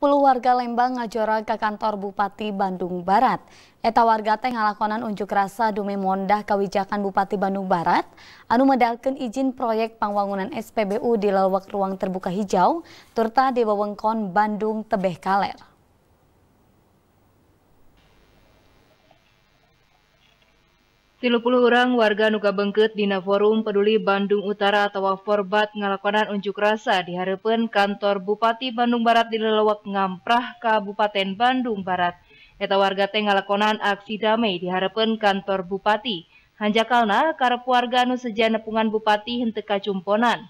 puluh warga Lembang ngajora ke kantor Bupati Bandung Barat. Eta warga teh ngalakonan unjuk rasa dume mondah kawijakan Bupati Bandung Barat anu medalkan izin proyek pangwangunan SPBU di leuweuk ruang terbuka hijau turta di wewengkon Bandung Tebeh Kaler. Tilupuluh orang warga Nuka Bengket Dina Forum Peduli Bandung Utara atau Forbat ngelakonan unjuk rasa diharapkan kantor Bupati Bandung Barat di lelewak ngamprah Kabupaten Bandung Barat. Eta warga teh aksi damai diharapkan kantor Bupati. Hanjakalna karep warga nu seja nepungan Bupati hente kacumponan.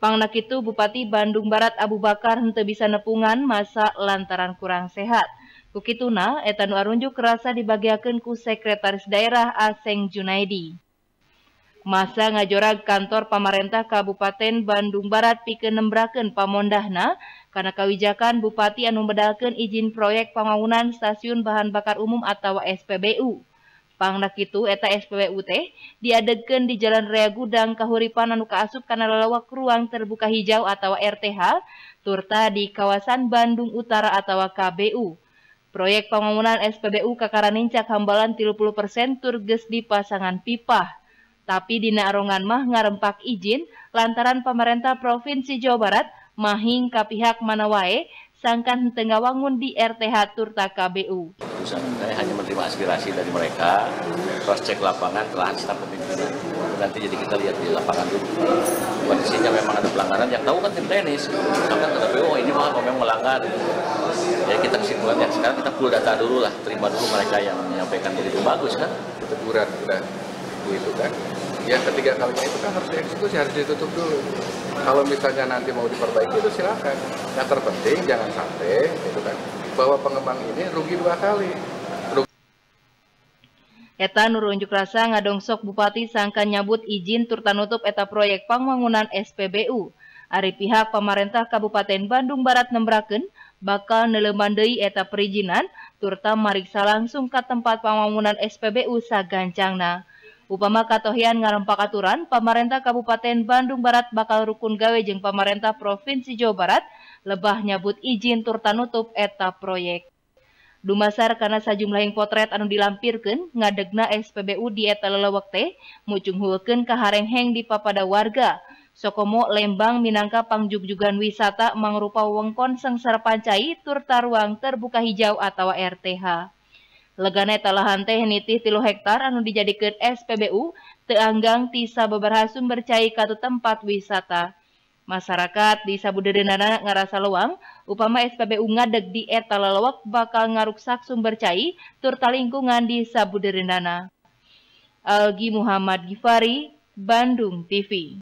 Pangnak itu Bupati Bandung Barat Abu Bakar hente bisa nepungan masa lantaran kurang sehat. kituna an Nuarunjuk kerasa dibagkenku sekretaris Daerah Asenng Junaidi Mas ngajorak kantor pamarentah Kabupaten Bandung Barat Piken nembraken Pamond Dana Kanakawijakan Bupatian numbeddaken izin proyek pengagawunan Stasiun bahan Bakar Umuum atau SPBU Pannak itu eta SPWUT diadeken di Jalan Rea Gudang Kahuripanankaasup Kanwak ruang terbuka Hiu atau RTH Turta di kawasan Bandung Utara atau KBU. Proyek pembangunan SPBU Nincak Hambalan 30% turges di pasangan pipah. Tapi di Narongan mah ngarempak izin lantaran pemerintah Provinsi Jawa Barat mahing ke pihak manawae sangkan tengah wangun di RTH Turta KBU. Saya hanya menerima aspirasi dari mereka, cross check lapangan telah start pemimpinan nanti jadi kita lihat di lapangan dulu kondisinya memang ada pelanggaran yang tahu kan tim tenis kan misalkan ada PO ini mah memang melanggar ya kita kesimpulannya sekarang kita pull data dulu lah terima dulu mereka yang menyampaikan diri itu bagus kan teguran udah itu kan ya ketiga kalinya itu kan harus dieksekusi harus ditutup dulu kalau misalnya nanti mau diperbaiki itu silakan yang terpenting jangan sampai itu kan bahwa pengembang ini rugi dua kali Eta nurunjuk rasa Rasa ngadongsok Bupati sangka nyabut izin nutup eta proyek pangwangunan SPBU. Ari pihak pemerintah Kabupaten Bandung Barat nembraken bakal nelemandei eta perizinan turta mariksa langsung ke tempat pangwangunan SPBU sagancangna. Upama katohian ngarempak aturan, pemerintah Kabupaten Bandung Barat bakal rukun gawe jeng pemerintah Provinsi Jawa Barat lebah nyabut izin nutup eta proyek. Dumasar karena sajumlah yang potret anu dilampirkan ngadegna SPBU di etalelewekte keharing kaharengheng di papada warga. Sokomo Lembang Minangka pangjugjugan wisata mangrupa wengkon sengsar pancai turtaruang terbuka hijau atau RTH. Legane telah teh nitih tilu hektar anu dijadikan SPBU teanggang tisa beberhasum sumber katu tempat wisata. Masyarakat di Sabudedenana ngarasa loang, upama SPBU ngadeg di etalalawak bakal ngaruksak sumber cai turta lingkungan di Sabudedenana. Algi Muhammad Gifari, Bandung TV.